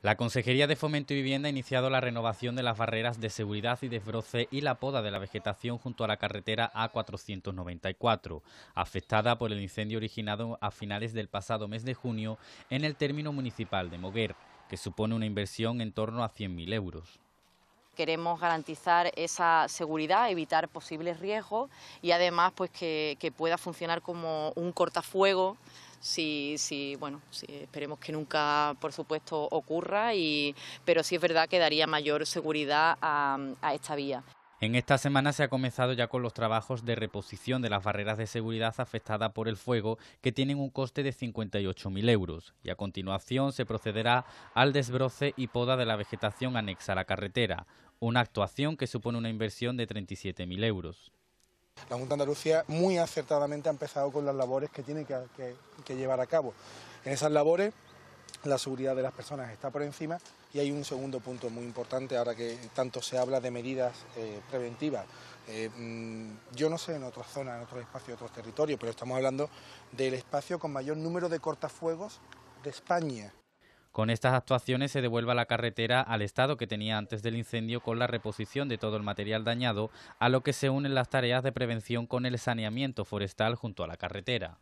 La Consejería de Fomento y Vivienda ha iniciado la renovación de las barreras de seguridad y desbroce y la poda de la vegetación junto a la carretera A494, afectada por el incendio originado a finales del pasado mes de junio en el término municipal de Moguer, que supone una inversión en torno a 100.000 euros queremos garantizar esa seguridad, evitar posibles riesgos y además pues que, que pueda funcionar como un cortafuego Sí, bueno, esperemos que nunca, por supuesto, ocurra, y, pero sí es verdad que daría mayor seguridad a, a esta vía. En esta semana se ha comenzado ya con los trabajos de reposición de las barreras de seguridad afectadas por el fuego, que tienen un coste de 58.000 euros, y a continuación se procederá al desbroce y poda de la vegetación anexa a la carretera, una actuación que supone una inversión de 37.000 euros la Junta de Andalucía muy acertadamente ha empezado con las labores que tiene que, llevar a cabo. En esas labores la seguridad de las personas está por encima y hay un segundo punto muy importante ahora que tanto se habla de medidas eh, preventivas. Eh, mm, yo no sé en otras zonas, en otros espacios, en otros territorios, pero estamos hablando del espacio con mayor número de cortafuegos de España. Con estas actuaciones se devuelva la carretera al estado que tenía antes del incendio con la reposición de todo el material dañado, a lo que se unen las tareas de prevención con el saneamiento forestal junto a la carretera.